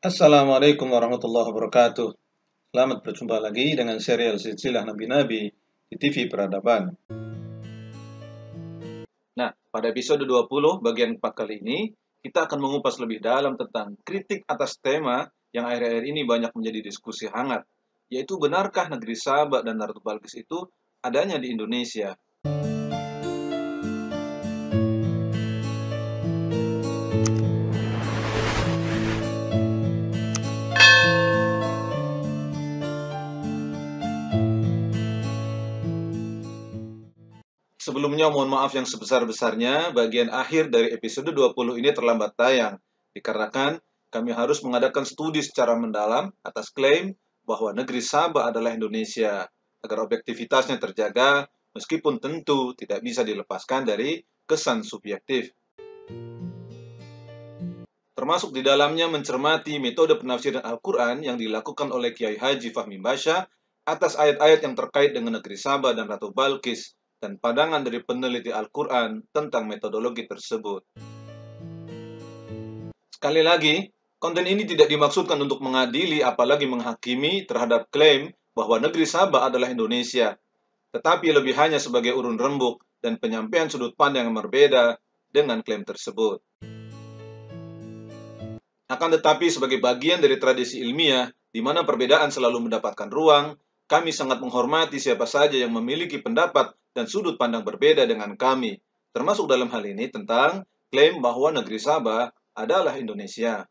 Assalamualaikum warahmatullahi wabarakatuh. Selamat berjumpa lagi dengan serial silsilah Nabi-Nabi di TV Peradaban. Nah, pada episode 20 bagian 4 kali ini, kita akan mengupas lebih dalam tentang kritik atas tema yang akhir-akhir ini banyak menjadi diskusi hangat, yaitu benarkah negeri Sabah dan Ratu Balkis itu adanya di Indonesia? Sebelumnya mohon maaf yang sebesar-besarnya, bagian akhir dari episode 20 ini terlambat tayang, dikarenakan kami harus mengadakan studi secara mendalam atas klaim bahwa negeri Sabah adalah Indonesia, agar objektivitasnya terjaga, meskipun tentu tidak bisa dilepaskan dari kesan subjektif. Termasuk di dalamnya mencermati metode penafsiran Al-Quran yang dilakukan oleh Kiai Haji Fahmi Basya atas ayat-ayat yang terkait dengan negeri Sabah dan Ratu Balkis, dan pandangan dari peneliti Al-Quran tentang metodologi tersebut. Sekali lagi, konten ini tidak dimaksudkan untuk mengadili apalagi menghakimi terhadap klaim bahwa negeri Sabah adalah Indonesia, tetapi lebih hanya sebagai urun rembuk dan penyampaian sudut pandang yang berbeda dengan klaim tersebut. Akan tetapi sebagai bagian dari tradisi ilmiah, di mana perbedaan selalu mendapatkan ruang, kami sangat menghormati siapa saja yang memiliki pendapat dan sudut pandang berbeda dengan kami, termasuk dalam hal ini tentang klaim bahwa negeri Sabah adalah Indonesia.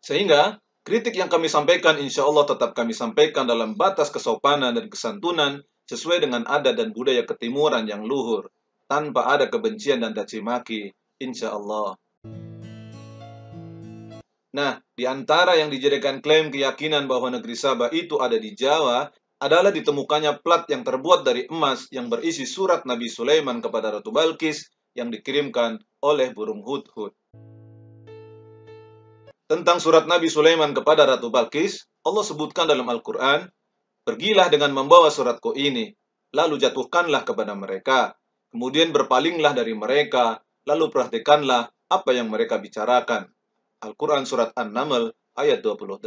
Sehingga, kritik yang kami sampaikan insya Allah tetap kami sampaikan dalam batas kesopanan dan kesantunan sesuai dengan adat dan budaya ketimuran yang luhur, tanpa ada kebencian dan cacimaki, insya Allah. Nah, di antara yang dijadikan klaim keyakinan bahwa negeri Sabah itu ada di Jawa adalah ditemukannya plat yang terbuat dari emas yang berisi surat Nabi Sulaiman kepada Ratu Balkis yang dikirimkan oleh burung hudhud. Tentang surat Nabi Sulaiman kepada Ratu Balkis, Allah sebutkan dalam Al-Quran, Pergilah dengan membawa suratku ini, lalu jatuhkanlah kepada mereka. Kemudian berpalinglah dari mereka, lalu perhatikanlah apa yang mereka bicarakan. Al-Quran Surat An-Naml ayat 28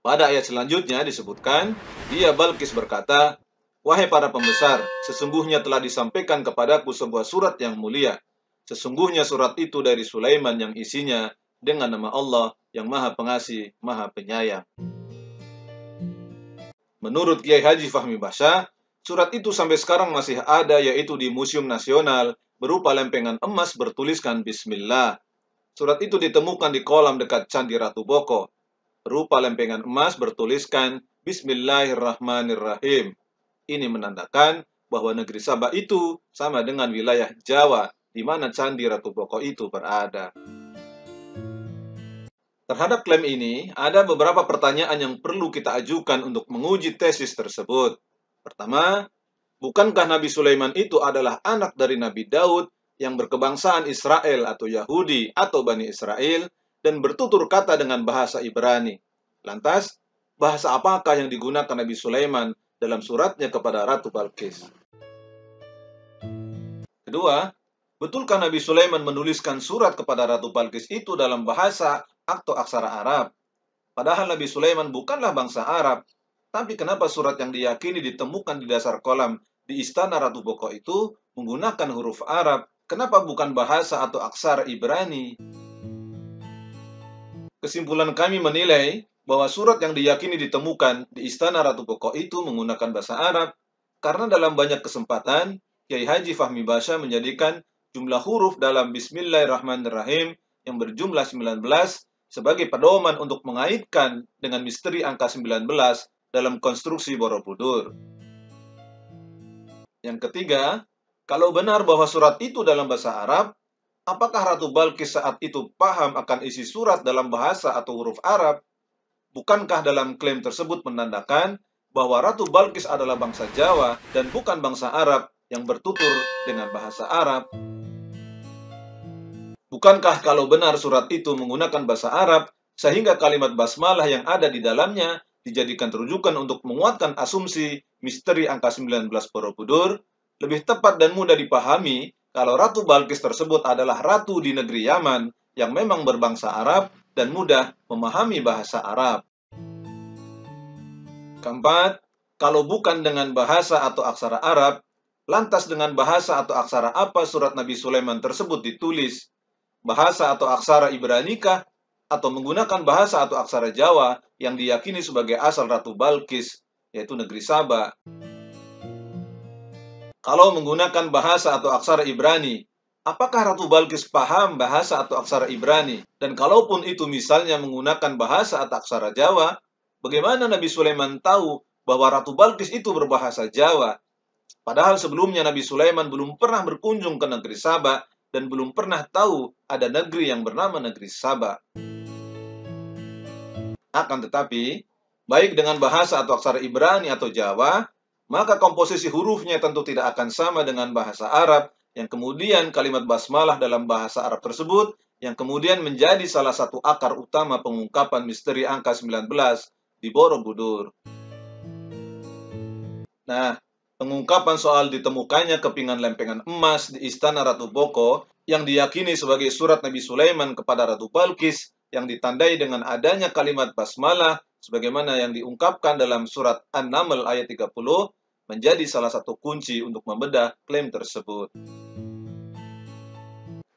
pada ayat selanjutnya disebutkan, dia Balkis berkata, Wahai para pembesar, sesungguhnya telah disampaikan kepadaku sebuah surat yang mulia. Sesungguhnya surat itu dari Sulaiman yang isinya dengan nama Allah yang maha pengasih, maha penyayang. Menurut Kiai Haji Fahmi Basya, surat itu sampai sekarang masih ada yaitu di Museum Nasional berupa lempengan emas bertuliskan Bismillah. Surat itu ditemukan di kolam dekat Candi Ratu Boko, Rupa lempengan emas bertuliskan Bismillahirrahmanirrahim. Ini menandakan bahwa negeri Sabah itu sama dengan wilayah Jawa di mana Candi Ratu Boko itu berada. Terhadap klaim ini, ada beberapa pertanyaan yang perlu kita ajukan untuk menguji tesis tersebut. Pertama, bukankah Nabi Sulaiman itu adalah anak dari Nabi Daud yang berkebangsaan Israel atau Yahudi atau Bani Israel dan bertutur kata dengan bahasa Ibrani. Lantas, bahasa apakah yang digunakan Nabi Sulaiman dalam suratnya kepada Ratu Balkis? Kedua, betulkah Nabi Sulaiman menuliskan surat kepada Ratu Balkis itu dalam bahasa atau aksara Arab? Padahal Nabi Sulaiman bukanlah bangsa Arab, tapi kenapa surat yang diyakini ditemukan di dasar kolam di istana Ratu Boko itu menggunakan huruf Arab? Kenapa bukan bahasa atau aksara Ibrani? Kesimpulan kami menilai bahwa surat yang diyakini ditemukan di Istana Ratu Boko itu menggunakan bahasa Arab karena dalam banyak kesempatan Kiai Haji Fahmi Basya menjadikan jumlah huruf dalam Bismillahirrahmanirrahim yang berjumlah 19 sebagai pedoman untuk mengaitkan dengan misteri angka 19 dalam konstruksi Borobudur. Yang ketiga, kalau benar bahwa surat itu dalam bahasa Arab, Apakah Ratu Balkis saat itu paham akan isi surat dalam bahasa atau huruf Arab? Bukankah dalam klaim tersebut menandakan bahwa Ratu Balkis adalah bangsa Jawa dan bukan bangsa Arab yang bertutur dengan bahasa Arab? Bukankah kalau benar surat itu menggunakan bahasa Arab, sehingga kalimat basmalah yang ada di dalamnya dijadikan rujukan untuk menguatkan asumsi misteri angka 19 Borobudur, lebih tepat dan mudah dipahami kalau Ratu Balkis tersebut adalah ratu di negeri Yaman yang memang berbangsa Arab dan mudah memahami bahasa Arab. Keempat, kalau bukan dengan bahasa atau aksara Arab, lantas dengan bahasa atau aksara apa surat Nabi Sulaiman tersebut ditulis? Bahasa atau aksara Ibranika atau menggunakan bahasa atau aksara Jawa yang diyakini sebagai asal Ratu Balkis, yaitu negeri Sabah. Kalau menggunakan bahasa atau aksara Ibrani, apakah Ratu Balkis paham bahasa atau aksara Ibrani? Dan kalaupun itu misalnya menggunakan bahasa atau aksara Jawa, bagaimana Nabi Sulaiman tahu bahwa Ratu Balkis itu berbahasa Jawa? Padahal sebelumnya Nabi Sulaiman belum pernah berkunjung ke negeri Sabah dan belum pernah tahu ada negeri yang bernama negeri Sabah. Akan tetapi, baik dengan bahasa atau aksara Ibrani atau Jawa, maka komposisi hurufnya tentu tidak akan sama dengan bahasa Arab, yang kemudian kalimat basmalah dalam bahasa Arab tersebut, yang kemudian menjadi salah satu akar utama pengungkapan misteri angka 19 di Borobudur. Nah, pengungkapan soal ditemukannya kepingan lempengan emas di istana Ratu Boko yang diyakini sebagai surat Nabi Sulaiman kepada Ratu Balkis yang ditandai dengan adanya kalimat basmalah sebagaimana yang diungkapkan dalam surat An-Naml ayat 30 menjadi salah satu kunci untuk membedah klaim tersebut.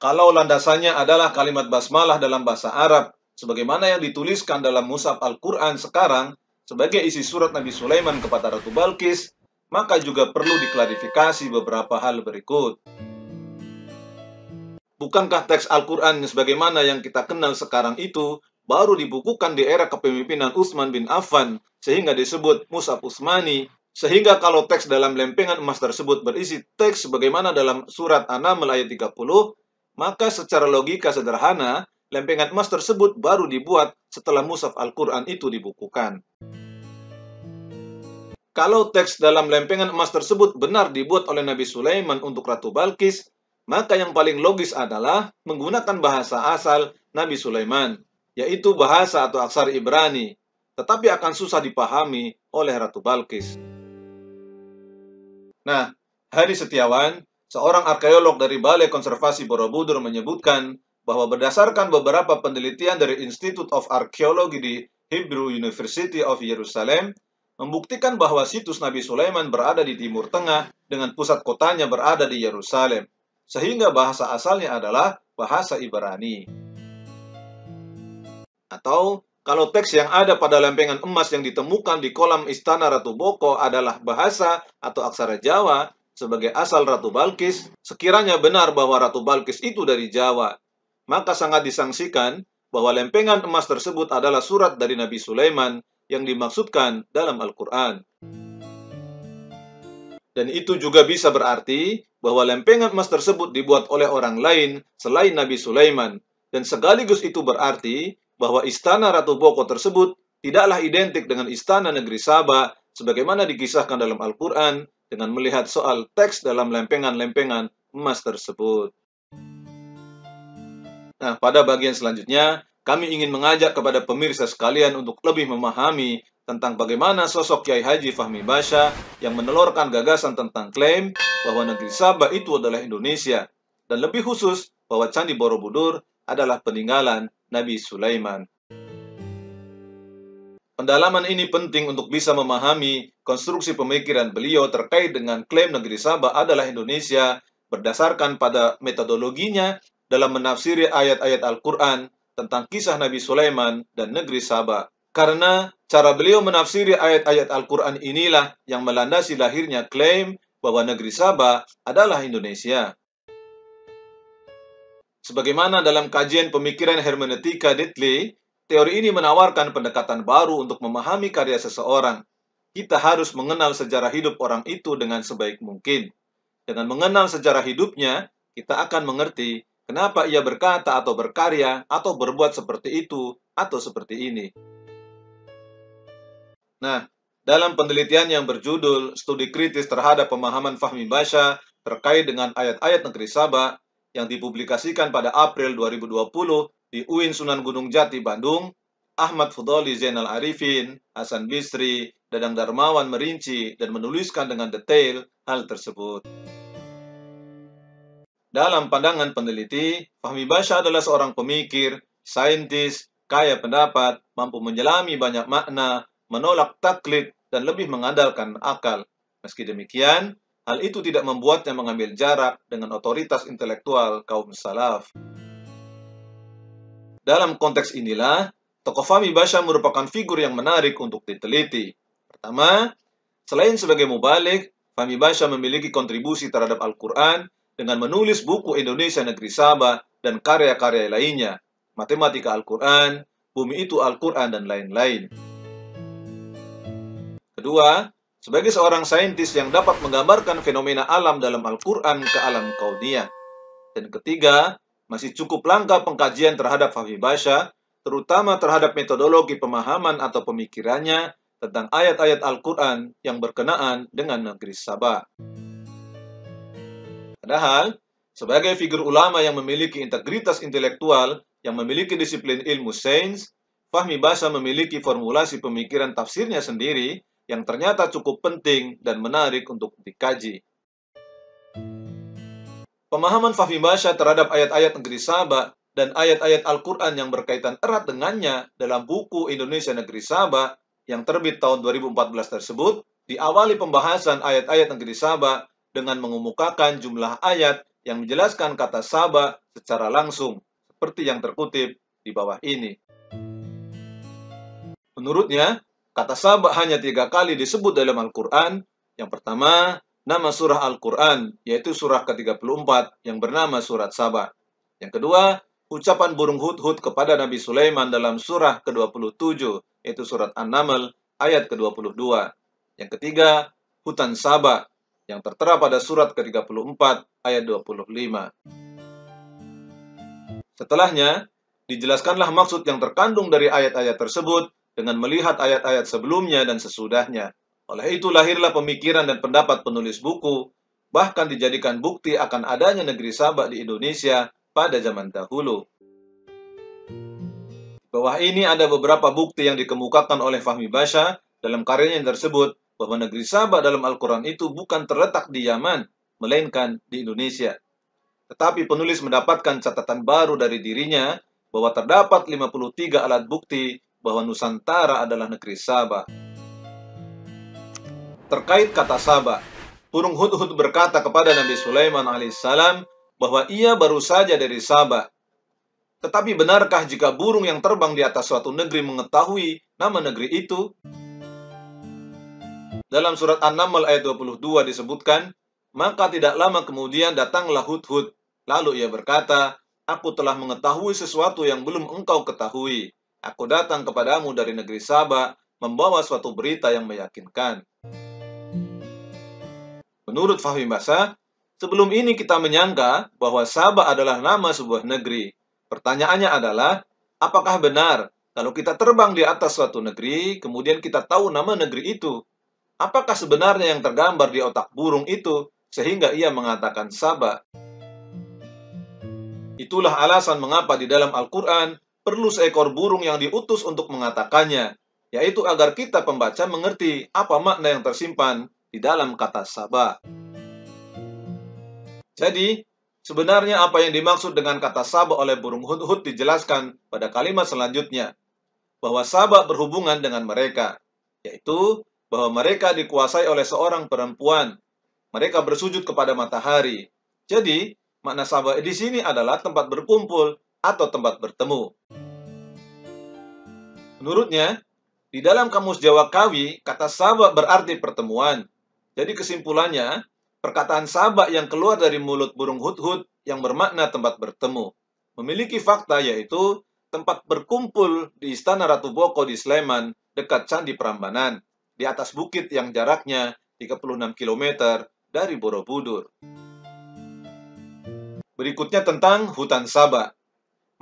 Kalau landasannya adalah kalimat basmalah dalam bahasa Arab, sebagaimana yang dituliskan dalam Musab Al-Quran sekarang sebagai isi surat Nabi Sulaiman kepada Ratu Balkis, maka juga perlu diklarifikasi beberapa hal berikut. Bukankah teks Al-Quran sebagaimana yang kita kenal sekarang itu baru dibukukan di era kepemimpinan Utsman bin Affan sehingga disebut Musab Utsmani sehingga kalau teks dalam lempengan emas tersebut berisi teks bagaimana dalam surat An-Naml ayat 30, maka secara logika sederhana, lempengan emas tersebut baru dibuat setelah mushaf Al-Quran itu dibukukan. Kalau teks dalam lempengan emas tersebut benar dibuat oleh Nabi Sulaiman untuk Ratu Balkis, maka yang paling logis adalah menggunakan bahasa asal Nabi Sulaiman, yaitu bahasa atau aksar Ibrani, tetapi akan susah dipahami oleh Ratu Balkis. Nah, Hari Setiawan, seorang arkeolog dari Balai Konservasi Borobudur menyebutkan bahwa berdasarkan beberapa penelitian dari Institute of Archaeology di Hebrew University of Jerusalem, membuktikan bahwa situs Nabi Sulaiman berada di Timur Tengah dengan pusat kotanya berada di Yerusalem, sehingga bahasa asalnya adalah bahasa Ibrani. Atau kalau teks yang ada pada lempengan emas yang ditemukan di kolam istana Ratu Boko adalah bahasa atau aksara Jawa sebagai asal Ratu Balkis, sekiranya benar bahwa Ratu Balkis itu dari Jawa, maka sangat disangsikan bahwa lempengan emas tersebut adalah surat dari Nabi Sulaiman yang dimaksudkan dalam Al-Quran. Dan itu juga bisa berarti bahwa lempengan emas tersebut dibuat oleh orang lain selain Nabi Sulaiman. Dan sekaligus itu berarti bahwa istana Ratu Boko tersebut tidaklah identik dengan istana negeri sabah sebagaimana dikisahkan dalam Al-Quran dengan melihat soal teks dalam lempengan-lempengan emas tersebut. Nah, pada bagian selanjutnya, kami ingin mengajak kepada pemirsa sekalian untuk lebih memahami tentang bagaimana sosok Kiai Haji Fahmi Basya yang menelorkan gagasan tentang klaim bahwa negeri Sabah itu adalah Indonesia, dan lebih khusus bahwa Candi Borobudur adalah peninggalan Nabi Sulaiman. Pendalaman ini penting untuk bisa memahami konstruksi pemikiran beliau terkait dengan klaim negeri Sabah adalah Indonesia berdasarkan pada metodologinya dalam menafsiri ayat-ayat Al-Quran tentang kisah Nabi Sulaiman dan negeri Sabah. Karena cara beliau menafsiri ayat-ayat Al-Quran inilah yang melandasi lahirnya klaim bahwa negeri Sabah adalah Indonesia. Sebagaimana dalam kajian pemikiran hermeneutika Ditley, teori ini menawarkan pendekatan baru untuk memahami karya seseorang. Kita harus mengenal sejarah hidup orang itu dengan sebaik mungkin. Dengan mengenal sejarah hidupnya, kita akan mengerti kenapa ia berkata atau berkarya atau berbuat seperti itu atau seperti ini. Nah, dalam penelitian yang berjudul Studi Kritis Terhadap Pemahaman Fahmi Basya terkait dengan ayat-ayat negeri Sabah, yang dipublikasikan pada April 2020 di UIN Sunan Gunung Jati, Bandung, Ahmad Fudoli Zainal Arifin, Hasan Bisri, Dadang Darmawan merinci dan menuliskan dengan detail hal tersebut. Dalam pandangan peneliti, Fahmi Basya adalah seorang pemikir, saintis, kaya pendapat, mampu menyelami banyak makna, menolak taklit, dan lebih mengandalkan akal. Meski demikian, Hal itu tidak membuatnya mengambil jarak dengan otoritas intelektual kaum salaf. Dalam konteks inilah, tokoh Fahmi Basya merupakan figur yang menarik untuk diteliti. Pertama, selain sebagai mubalik, Fahmi Basya memiliki kontribusi terhadap Al-Quran dengan menulis buku Indonesia Negeri Sabah dan karya-karya lainnya, Matematika Al-Quran, Bumi Itu Al-Quran, dan lain-lain. Kedua, sebagai seorang saintis yang dapat menggambarkan fenomena alam dalam Al-Quran ke alam kauniyah. Dan ketiga, masih cukup langka pengkajian terhadap Fahmi Basya, terutama terhadap metodologi pemahaman atau pemikirannya tentang ayat-ayat Al-Quran yang berkenaan dengan negeri Sabah. Padahal, sebagai figur ulama yang memiliki integritas intelektual, yang memiliki disiplin ilmu sains, Fahmi Basya memiliki formulasi pemikiran tafsirnya sendiri, yang ternyata cukup penting dan menarik untuk dikaji. Pemahaman Fahmi Basya terhadap ayat-ayat negeri Sabah dan ayat-ayat Al-Quran yang berkaitan erat dengannya dalam buku Indonesia Negeri Sabah yang terbit tahun 2014 tersebut, diawali pembahasan ayat-ayat negeri Sabah dengan mengemukakan jumlah ayat yang menjelaskan kata Sabah secara langsung, seperti yang terkutip di bawah ini. Menurutnya, Kata sabak hanya tiga kali disebut dalam Al-Quran. Yang pertama, nama surah Al-Quran, yaitu surah ke-34 yang bernama surat sabak. Yang kedua, ucapan burung hud-hud kepada Nabi Sulaiman dalam surah ke-27, yaitu surat An-Naml, ayat ke-22. Yang ketiga, hutan sabak, yang tertera pada surat ke-34 ayat 25. Setelahnya, dijelaskanlah maksud yang terkandung dari ayat-ayat tersebut dengan melihat ayat-ayat sebelumnya dan sesudahnya. Oleh itu lahirlah pemikiran dan pendapat penulis buku, bahkan dijadikan bukti akan adanya negeri Sabak di Indonesia pada zaman dahulu. bawah ini ada beberapa bukti yang dikemukakan oleh Fahmi Basha dalam karyanya tersebut bahwa negeri Sabak dalam Al-Quran itu bukan terletak di Yaman, melainkan di Indonesia. Tetapi penulis mendapatkan catatan baru dari dirinya bahwa terdapat 53 alat bukti bahwa Nusantara adalah negeri Sabah. Terkait kata Sabah, burung hudhud berkata kepada Nabi Sulaiman alaihissalam bahwa ia baru saja dari Sabah. Tetapi benarkah jika burung yang terbang di atas suatu negeri mengetahui nama negeri itu? Dalam surat An-Naml ayat 22 disebutkan, maka tidak lama kemudian datanglah Hudhud. Lalu ia berkata, Aku telah mengetahui sesuatu yang belum engkau ketahui. Aku datang kepadamu dari negeri Saba, membawa suatu berita yang meyakinkan. Menurut Fahmi Basa, sebelum ini kita menyangka bahwa Saba adalah nama sebuah negeri. Pertanyaannya adalah, apakah benar kalau kita terbang di atas suatu negeri, kemudian kita tahu nama negeri itu? Apakah sebenarnya yang tergambar di otak burung itu sehingga ia mengatakan Saba? Itulah alasan mengapa di dalam Al-Quran perlu seekor burung yang diutus untuk mengatakannya, yaitu agar kita pembaca mengerti apa makna yang tersimpan di dalam kata sabah. Jadi, sebenarnya apa yang dimaksud dengan kata sabah oleh burung hudhud dijelaskan pada kalimat selanjutnya, bahwa sabah berhubungan dengan mereka, yaitu bahwa mereka dikuasai oleh seorang perempuan. Mereka bersujud kepada matahari. Jadi, makna sabah di sini adalah tempat berkumpul atau tempat bertemu. Menurutnya, di dalam kamus Jawa Kawi, kata sabak berarti pertemuan. Jadi kesimpulannya, perkataan sabak yang keluar dari mulut burung hut-hut yang bermakna tempat bertemu. Memiliki fakta yaitu tempat berkumpul di Istana Ratu Boko di Sleman, dekat Candi Prambanan, di atas bukit yang jaraknya 36 km dari Borobudur. Berikutnya tentang hutan sabak.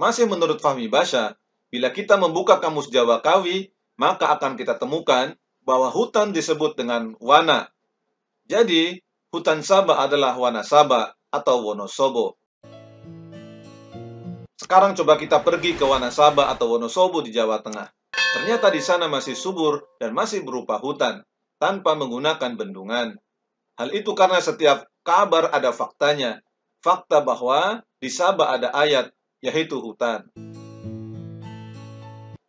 Masih menurut Fahmi Basya, bila kita membuka kamus Jawa Kawi, maka akan kita temukan bahwa hutan disebut dengan wana. Jadi, hutan Saba adalah wana Saba atau Wonosobo. Sekarang coba kita pergi ke wana Saba atau Wonosobo di Jawa Tengah. Ternyata di sana masih subur dan masih berupa hutan, tanpa menggunakan bendungan. Hal itu karena setiap kabar ada faktanya. Fakta bahwa di Saba ada ayat yaitu hutan.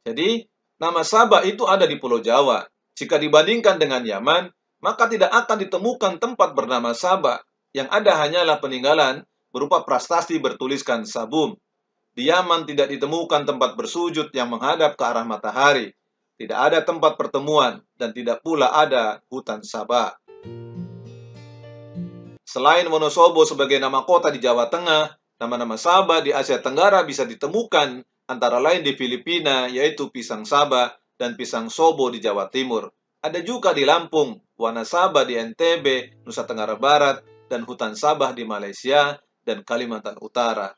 Jadi, nama Sabah itu ada di Pulau Jawa. Jika dibandingkan dengan Yaman, maka tidak akan ditemukan tempat bernama Sabah. Yang ada hanyalah peninggalan berupa prastasti bertuliskan Sabum. Di Yaman tidak ditemukan tempat bersujud yang menghadap ke arah matahari. Tidak ada tempat pertemuan dan tidak pula ada hutan Sabah. Selain Wonosobo sebagai nama kota di Jawa Tengah, Nama-nama Saba di Asia Tenggara bisa ditemukan antara lain di Filipina yaitu pisang Saba dan pisang Sobo di Jawa Timur. Ada juga di Lampung, warna Saba di NTB, Nusa Tenggara Barat, dan hutan Sabah di Malaysia dan Kalimantan Utara.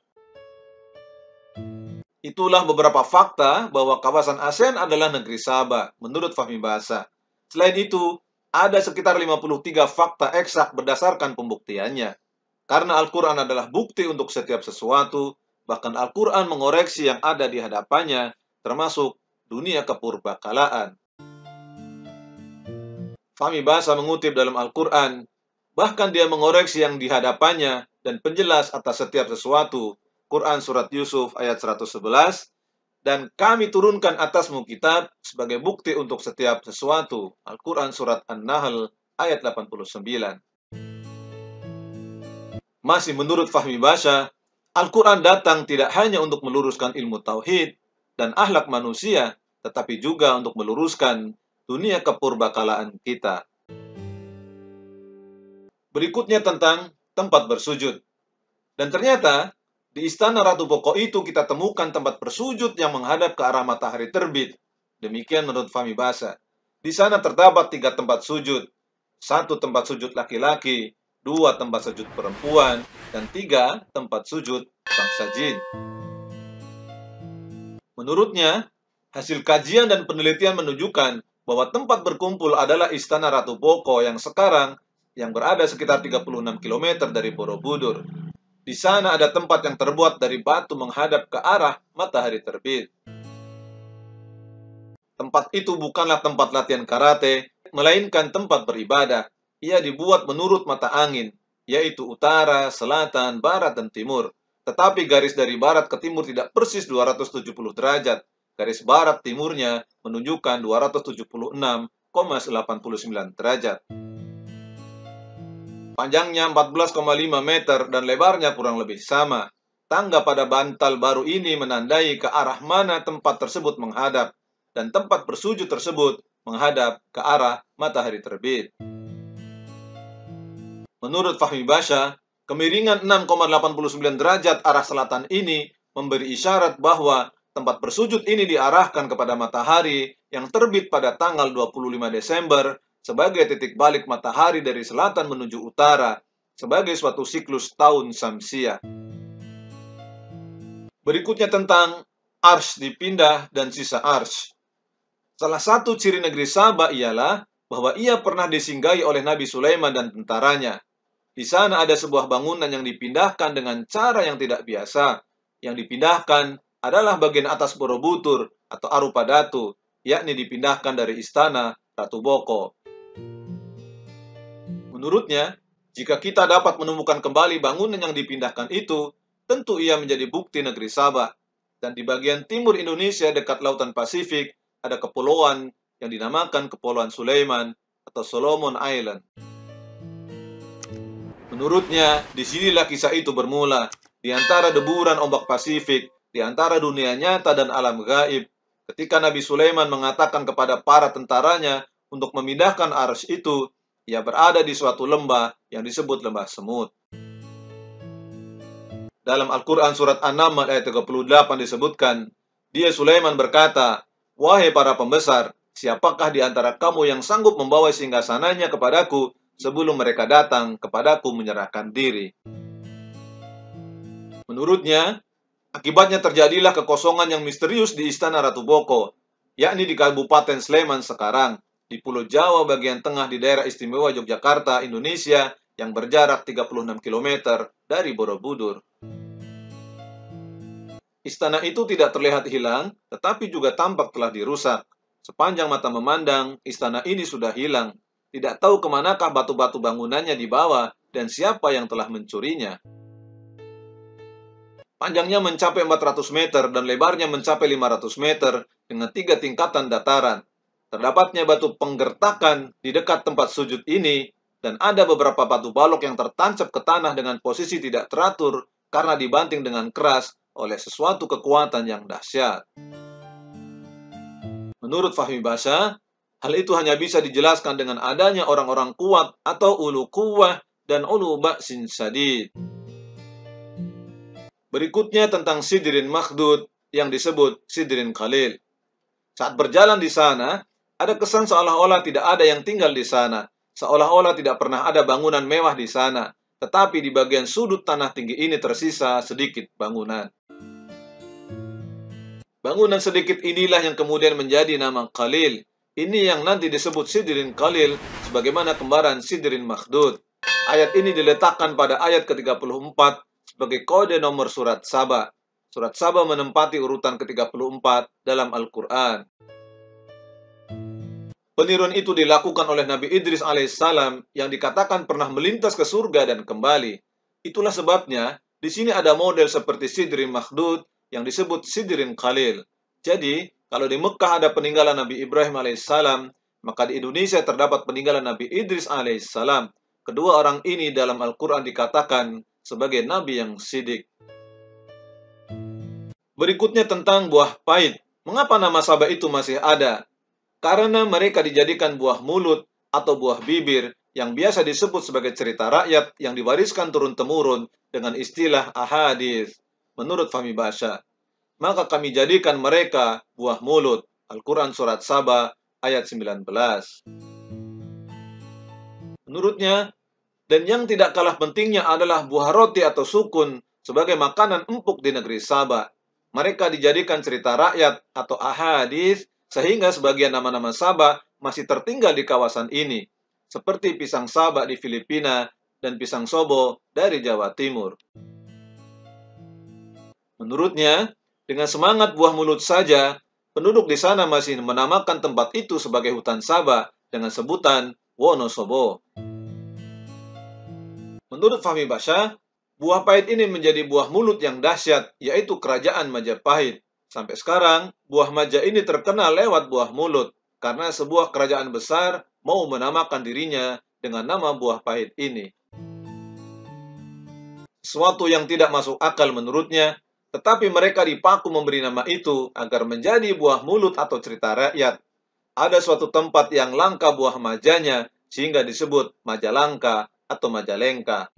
Itulah beberapa fakta bahwa kawasan ASEAN adalah negeri Sabah, menurut Fahmi Bahasa. Selain itu, ada sekitar 53 fakta eksak berdasarkan pembuktiannya. Karena Al-Quran adalah bukti untuk setiap sesuatu, bahkan Al-Quran mengoreksi yang ada di hadapannya, termasuk dunia kepurbakalaan. Fahmi bahasa mengutip dalam Al-Quran, bahkan dia mengoreksi yang di hadapannya dan penjelas atas setiap sesuatu. Quran Surat Yusuf ayat 111, dan kami turunkan atasmu kitab sebagai bukti untuk setiap sesuatu. Al-Quran Surat An-Nahl ayat 89. Masih menurut Fahmi Basha, Al-Quran datang tidak hanya untuk meluruskan ilmu tauhid dan ahlak manusia, tetapi juga untuk meluruskan dunia kepurbakalaan kita. Berikutnya tentang tempat bersujud. Dan ternyata, di istana Ratu Boko itu kita temukan tempat bersujud yang menghadap ke arah matahari terbit. Demikian menurut Fahmi Basa. Di sana terdapat tiga tempat sujud. Satu tempat sujud laki-laki, dua tempat sujud perempuan, dan tiga tempat sujud bangsa jin. Menurutnya, hasil kajian dan penelitian menunjukkan bahwa tempat berkumpul adalah istana Ratu Boko yang sekarang yang berada sekitar 36 km dari Borobudur. Di sana ada tempat yang terbuat dari batu menghadap ke arah matahari terbit. Tempat itu bukanlah tempat latihan karate, melainkan tempat beribadah ia dibuat menurut mata angin, yaitu utara, selatan, barat, dan timur. Tetapi garis dari barat ke timur tidak persis 270 derajat. Garis barat timurnya menunjukkan 276,89 derajat. Panjangnya 14,5 meter dan lebarnya kurang lebih sama. Tangga pada bantal baru ini menandai ke arah mana tempat tersebut menghadap, dan tempat bersujud tersebut menghadap ke arah matahari terbit. Menurut Fahmi Basha, kemiringan 6,89 derajat arah selatan ini memberi isyarat bahwa tempat bersujud ini diarahkan kepada matahari yang terbit pada tanggal 25 Desember sebagai titik balik matahari dari selatan menuju utara sebagai suatu siklus tahun Samsia. Berikutnya tentang Ars dipindah dan sisa Ars. Salah satu ciri negeri Sabah ialah bahwa ia pernah disinggahi oleh Nabi Sulaiman dan tentaranya. Di sana ada sebuah bangunan yang dipindahkan dengan cara yang tidak biasa. Yang dipindahkan adalah bagian atas Borobudur atau Arupa Datu, yakni dipindahkan dari istana Ratu Boko. Menurutnya, jika kita dapat menemukan kembali bangunan yang dipindahkan itu, tentu ia menjadi bukti negeri Sabah. Dan di bagian timur Indonesia dekat Lautan Pasifik, ada kepulauan yang dinamakan Kepulauan Sulaiman atau Solomon Island. Menurutnya, disinilah kisah itu bermula. Di antara deburan ombak Pasifik, di antara dunia nyata dan alam gaib, ketika Nabi Sulaiman mengatakan kepada para tentaranya untuk memindahkan arus itu, ia berada di suatu lembah yang disebut lembah semut. Dalam Al-Quran Surat An-Naml ayat 38 disebutkan, Dia Sulaiman berkata, Wahai para pembesar, siapakah di antara kamu yang sanggup membawa singgasananya kepadaku sebelum mereka datang kepadaku menyerahkan diri. Menurutnya, akibatnya terjadilah kekosongan yang misterius di istana Ratu Boko, yakni di Kabupaten Sleman sekarang, di Pulau Jawa bagian tengah di daerah istimewa Yogyakarta, Indonesia, yang berjarak 36 km dari Borobudur. Istana itu tidak terlihat hilang, tetapi juga tampak telah dirusak. Sepanjang mata memandang, istana ini sudah hilang, tidak tahu kemanakah batu-batu bangunannya dibawa dan siapa yang telah mencurinya. Panjangnya mencapai 400 meter dan lebarnya mencapai 500 meter dengan tiga tingkatan dataran. Terdapatnya batu penggertakan di dekat tempat sujud ini dan ada beberapa batu balok yang tertancap ke tanah dengan posisi tidak teratur karena dibanting dengan keras oleh sesuatu kekuatan yang dahsyat. Menurut Fahmi Basa, Hal itu hanya bisa dijelaskan dengan adanya orang-orang kuat atau ulu kuwah dan ulu baksin sadid. Berikutnya tentang sidrin makhdud yang disebut sidrin khalil. Saat berjalan di sana, ada kesan seolah-olah tidak ada yang tinggal di sana, seolah-olah tidak pernah ada bangunan mewah di sana, tetapi di bagian sudut tanah tinggi ini tersisa sedikit bangunan. Bangunan sedikit inilah yang kemudian menjadi nama Khalil, ini yang nanti disebut Sidrin Khalil sebagaimana kembaran Sidrin Mahdud. Ayat ini diletakkan pada ayat ke-34 sebagai kode nomor surat Saba. Surat Saba menempati urutan ke-34 dalam Al-Quran. Peniruan itu dilakukan oleh Nabi Idris alaihissalam yang dikatakan pernah melintas ke surga dan kembali. Itulah sebabnya di sini ada model seperti Sidrin Mahdud yang disebut Sidrin Khalil. Jadi, kalau di Mekah ada peninggalan Nabi Ibrahim alaihissalam, maka di Indonesia terdapat peninggalan Nabi Idris alaihissalam. Kedua orang ini dalam Al-Quran dikatakan sebagai Nabi yang sidik. Berikutnya tentang buah pahit. Mengapa nama Sabah itu masih ada? Karena mereka dijadikan buah mulut atau buah bibir yang biasa disebut sebagai cerita rakyat yang diwariskan turun-temurun dengan istilah ahadis menurut Fahmi Basha maka kami jadikan mereka buah mulut. Al-Quran Surat Sabah ayat 19. Menurutnya, dan yang tidak kalah pentingnya adalah buah roti atau sukun sebagai makanan empuk di negeri Sabah. Mereka dijadikan cerita rakyat atau ahadis sehingga sebagian nama-nama Sabah masih tertinggal di kawasan ini, seperti pisang Sabah di Filipina dan pisang Sobo dari Jawa Timur. Menurutnya, dengan semangat buah mulut saja, penduduk di sana masih menamakan tempat itu sebagai hutan Saba dengan sebutan Wonosobo. Menurut Fahmi Basya, buah pahit ini menjadi buah mulut yang dahsyat, yaitu kerajaan Majapahit. Sampai sekarang, buah maja ini terkenal lewat buah mulut, karena sebuah kerajaan besar mau menamakan dirinya dengan nama buah pahit ini. Suatu yang tidak masuk akal menurutnya tetapi mereka dipaku memberi nama itu agar menjadi buah mulut atau cerita rakyat. Ada suatu tempat yang langka buah majanya, sehingga disebut Majalangka atau Majalengka.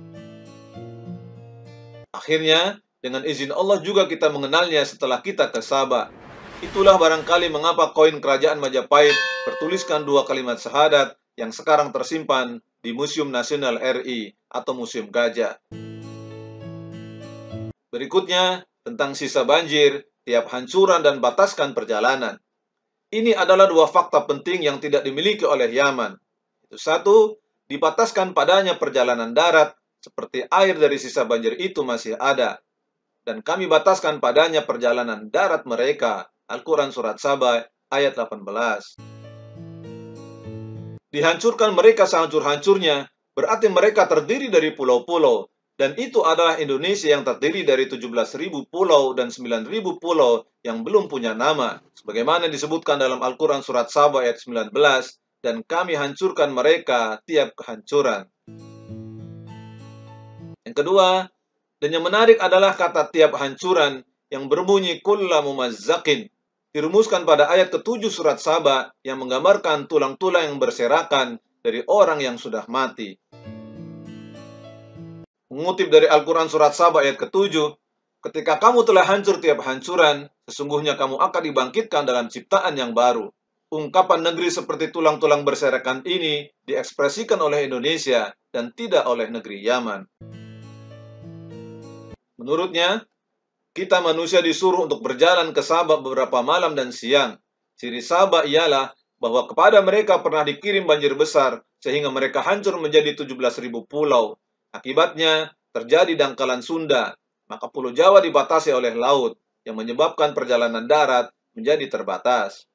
Akhirnya, dengan izin Allah juga kita mengenalnya setelah kita ke Sabah. Itulah barangkali mengapa koin kerajaan Majapahit bertuliskan dua kalimat syahadat yang sekarang tersimpan di Museum Nasional RI atau Museum Gajah. Berikutnya, tentang sisa banjir, tiap hancuran dan bataskan perjalanan. Ini adalah dua fakta penting yang tidak dimiliki oleh Yaman. Itu satu, dibataskan padanya perjalanan darat seperti air dari sisa banjir itu masih ada. Dan kami bataskan padanya perjalanan darat mereka. Al-Quran Surat Sabah ayat 18. Dihancurkan mereka sehancur-hancurnya, berarti mereka terdiri dari pulau-pulau, dan itu adalah Indonesia yang terdiri dari 17.000 pulau dan 9.000 pulau yang belum punya nama. Sebagaimana disebutkan dalam Al-Quran Surat Sabah ayat 19, dan kami hancurkan mereka tiap kehancuran. Yang kedua, dan yang menarik adalah kata tiap hancuran yang berbunyi kulla mumazzakin. Dirumuskan pada ayat ketujuh surat Sabah yang menggambarkan tulang-tulang yang berserakan dari orang yang sudah mati mengutip dari Al-Quran Surat Sabah ayat ke-7, ketika kamu telah hancur tiap hancuran, sesungguhnya kamu akan dibangkitkan dalam ciptaan yang baru. Ungkapan negeri seperti tulang-tulang berserakan ini diekspresikan oleh Indonesia dan tidak oleh negeri Yaman. Menurutnya, kita manusia disuruh untuk berjalan ke Sabah beberapa malam dan siang. Ciri Sabah ialah bahwa kepada mereka pernah dikirim banjir besar sehingga mereka hancur menjadi 17.000 pulau. Akibatnya, terjadi dangkalan Sunda, maka Pulau Jawa dibatasi oleh laut, yang menyebabkan perjalanan darat menjadi terbatas.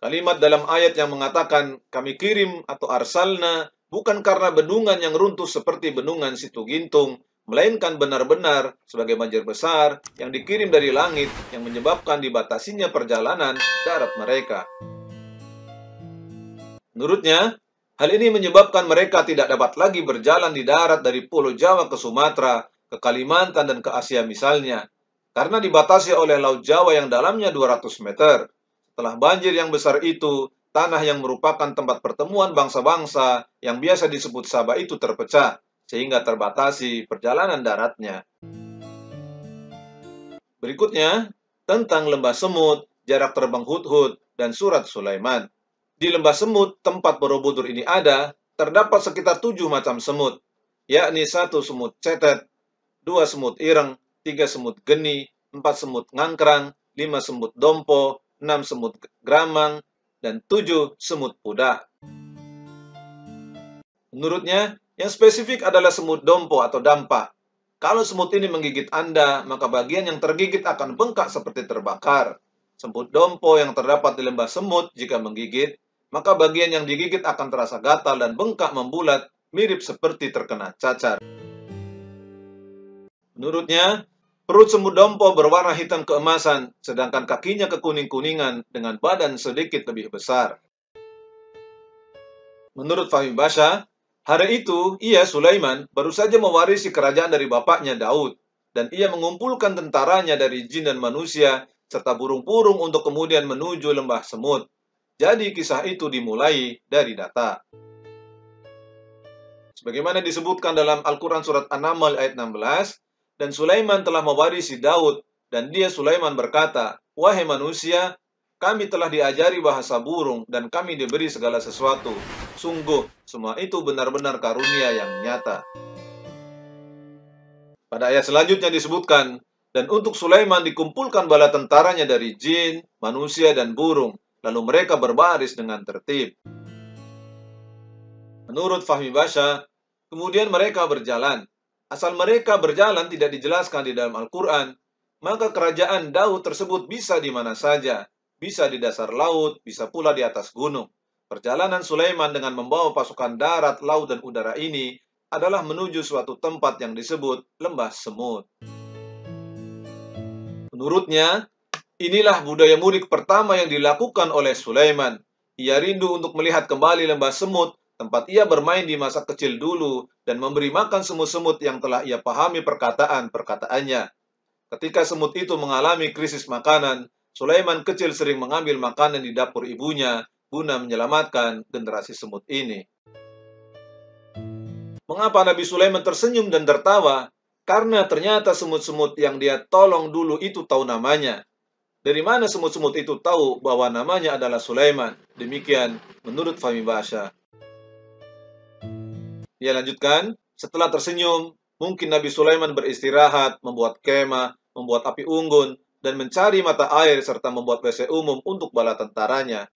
Kalimat dalam ayat yang mengatakan, kami kirim atau arsalna, bukan karena bendungan yang runtuh seperti bendungan situ gintung, melainkan benar-benar sebagai banjir besar yang dikirim dari langit yang menyebabkan dibatasinya perjalanan darat mereka. Menurutnya, Hal ini menyebabkan mereka tidak dapat lagi berjalan di darat dari Pulau Jawa ke Sumatera, ke Kalimantan, dan ke Asia misalnya, karena dibatasi oleh Laut Jawa yang dalamnya 200 meter. Setelah banjir yang besar itu, tanah yang merupakan tempat pertemuan bangsa-bangsa yang biasa disebut Sabah itu terpecah, sehingga terbatasi perjalanan daratnya. Berikutnya, tentang lembah semut, jarak terbang hut-hut, dan surat Sulaiman. Di lembah semut, tempat Borobudur ini ada, terdapat sekitar tujuh macam semut, yakni satu semut cetet, dua semut ireng, tiga semut geni, empat semut ngangkrang, lima semut dompo, enam semut gramang, dan tujuh semut pudak. Menurutnya, yang spesifik adalah semut dompo atau dampak. Kalau semut ini menggigit Anda, maka bagian yang tergigit akan bengkak seperti terbakar. Semut dompo yang terdapat di lembah semut jika menggigit maka bagian yang digigit akan terasa gatal dan bengkak membulat, mirip seperti terkena cacar. Menurutnya, perut semut dompo berwarna hitam keemasan, sedangkan kakinya kekuning-kuningan dengan badan sedikit lebih besar. Menurut Fahim Basha, hari itu ia, Sulaiman, baru saja mewarisi kerajaan dari bapaknya Daud, dan ia mengumpulkan tentaranya dari jin dan manusia, serta burung-burung untuk kemudian menuju lembah semut. Jadi kisah itu dimulai dari data. Sebagaimana disebutkan dalam Al-Quran Surat An-Naml ayat 16, dan Sulaiman telah mewarisi Daud, dan dia Sulaiman berkata, Wahai manusia, kami telah diajari bahasa burung dan kami diberi segala sesuatu. Sungguh, semua itu benar-benar karunia yang nyata. Pada ayat selanjutnya disebutkan, dan untuk Sulaiman dikumpulkan bala tentaranya dari jin, manusia, dan burung, lalu mereka berbaris dengan tertib. Menurut Fahmi Basha, kemudian mereka berjalan. Asal mereka berjalan tidak dijelaskan di dalam Al-Quran, maka kerajaan Daud tersebut bisa di mana saja, bisa di dasar laut, bisa pula di atas gunung. Perjalanan Sulaiman dengan membawa pasukan darat, laut, dan udara ini adalah menuju suatu tempat yang disebut lembah semut. Menurutnya, Inilah budaya mudik pertama yang dilakukan oleh Sulaiman. Ia rindu untuk melihat kembali lembah semut, tempat ia bermain di masa kecil dulu, dan memberi makan semut-semut yang telah ia pahami perkataan-perkataannya. Ketika semut itu mengalami krisis makanan, Sulaiman kecil sering mengambil makanan di dapur ibunya guna menyelamatkan generasi semut ini. Mengapa Nabi Sulaiman tersenyum dan tertawa? Karena ternyata semut-semut yang dia tolong dulu itu tahu namanya dari mana semut-semut itu tahu bahwa namanya adalah Sulaiman? Demikian menurut Fahmi bahasa. Ia lanjutkan, setelah tersenyum, mungkin Nabi Sulaiman beristirahat, membuat kemah, membuat api unggun, dan mencari mata air serta membuat WC umum untuk bala tentaranya.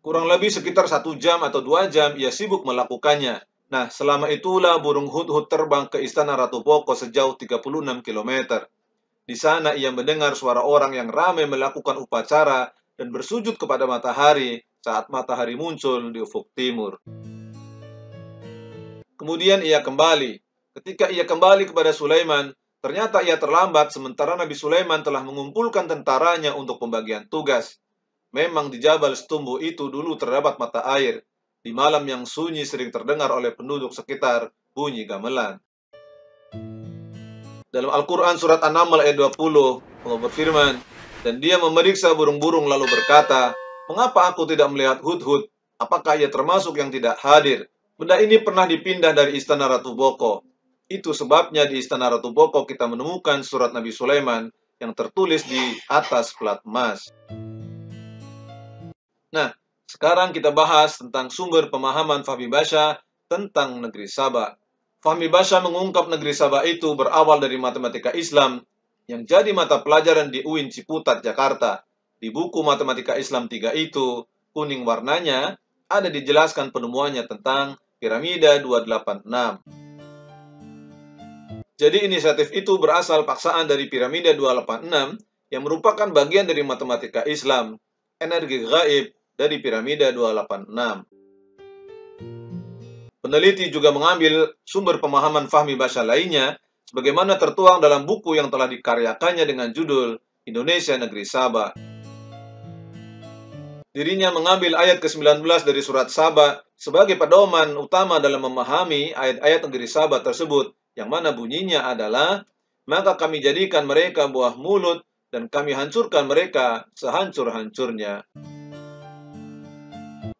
Kurang lebih sekitar satu jam atau dua jam ia sibuk melakukannya. Nah, selama itulah burung hudhud terbang ke istana Ratu Boko sejauh 36 kilometer. Di sana ia mendengar suara orang yang ramai melakukan upacara dan bersujud kepada matahari saat matahari muncul di ufuk timur. Kemudian ia kembali. Ketika ia kembali kepada Sulaiman, ternyata ia terlambat sementara Nabi Sulaiman telah mengumpulkan tentaranya untuk pembagian tugas. Memang di Jabal Setumbu itu dulu terdapat mata air. Di malam yang sunyi sering terdengar oleh penduduk sekitar bunyi gamelan. Dalam Al-Quran surat An-Naml ayat 20, Allah berfirman, Dan dia memeriksa burung-burung lalu berkata, Mengapa aku tidak melihat hud-hud? Apakah ia termasuk yang tidak hadir? Benda ini pernah dipindah dari istana Ratu Boko. Itu sebabnya di istana Ratu Boko kita menemukan surat Nabi Sulaiman yang tertulis di atas pelat emas. Nah, sekarang kita bahas tentang sumber pemahaman Fahmi Basha tentang negeri Sabah. Fahmi Basha mengungkap negeri Sabah itu berawal dari matematika Islam yang jadi mata pelajaran di UIN Ciputat, Jakarta. Di buku Matematika Islam 3 itu, kuning warnanya, ada dijelaskan penemuannya tentang piramida 286. Jadi inisiatif itu berasal paksaan dari piramida 286 yang merupakan bagian dari matematika Islam, energi gaib dari piramida 286. Peneliti juga mengambil sumber pemahaman Fahmi Basya lainnya, sebagaimana tertuang dalam buku yang telah dikaryakannya dengan judul Indonesia Negeri Sabah. Dirinya mengambil ayat ke-19 dari surat Sabah sebagai pedoman utama dalam memahami ayat-ayat negeri Sabah tersebut, yang mana bunyinya adalah, Maka kami jadikan mereka buah mulut, dan kami hancurkan mereka sehancur-hancurnya.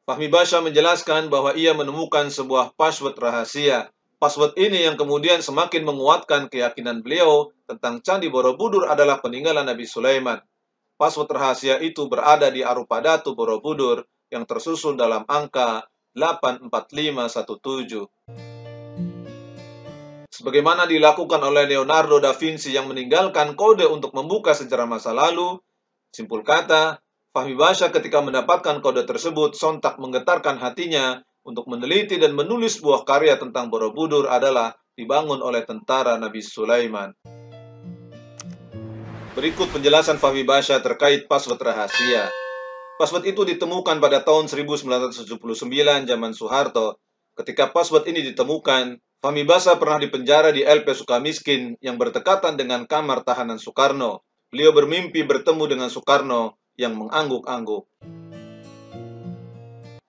Fahmi Basha menjelaskan bahwa ia menemukan sebuah password rahasia. Password ini yang kemudian semakin menguatkan keyakinan beliau tentang Candi Borobudur adalah peninggalan Nabi Sulaiman. Password rahasia itu berada di Arupadatu Borobudur yang tersusun dalam angka 84517. Sebagaimana dilakukan oleh Leonardo da Vinci yang meninggalkan kode untuk membuka sejarah masa lalu, simpul kata, Fahmi Basya ketika mendapatkan kode tersebut sontak menggetarkan hatinya untuk meneliti dan menulis buah karya tentang Borobudur adalah dibangun oleh tentara Nabi Sulaiman. Berikut penjelasan Fahmi Basya terkait password rahasia. Password itu ditemukan pada tahun 1979 zaman Soeharto. Ketika password ini ditemukan, Fahmi Basya pernah dipenjara di LP Sukamiskin yang bertekatan dengan kamar tahanan Soekarno. Beliau bermimpi bertemu dengan Soekarno yang mengangguk-angguk.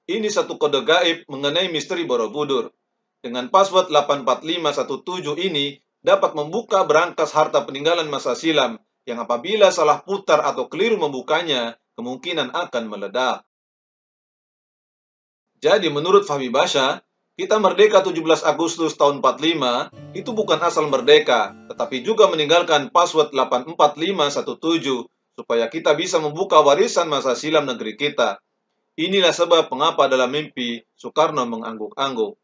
Ini satu kode gaib mengenai misteri Borobudur. Dengan password 84517 ini dapat membuka berangkas harta peninggalan masa silam yang apabila salah putar atau keliru membukanya, kemungkinan akan meledak. Jadi menurut Fahmi Basha, kita merdeka 17 Agustus tahun 45 itu bukan asal merdeka, tetapi juga meninggalkan password 84517 supaya kita bisa membuka warisan masa silam negeri kita. Inilah sebab mengapa dalam mimpi Soekarno mengangguk-angguk.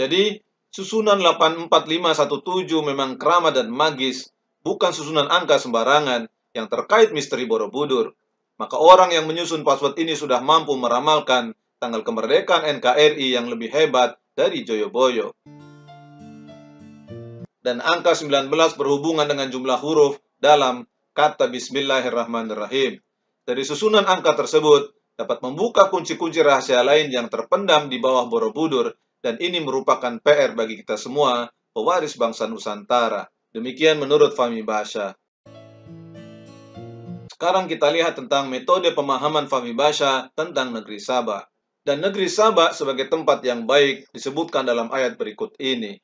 Jadi, susunan 84517 memang keramat dan magis, bukan susunan angka sembarangan yang terkait misteri Borobudur. Maka orang yang menyusun password ini sudah mampu meramalkan tanggal kemerdekaan NKRI yang lebih hebat dari Joyoboyo. Dan angka 19 berhubungan dengan jumlah huruf dalam kata Bismillahirrahmanirrahim. Dari susunan angka tersebut, dapat membuka kunci-kunci rahasia lain yang terpendam di bawah Borobudur, dan ini merupakan PR bagi kita semua, pewaris bangsa Nusantara. Demikian menurut Fahmi Basha. Sekarang kita lihat tentang metode pemahaman Fahmi Basha tentang negeri Sabah. Dan negeri Sabah sebagai tempat yang baik disebutkan dalam ayat berikut ini.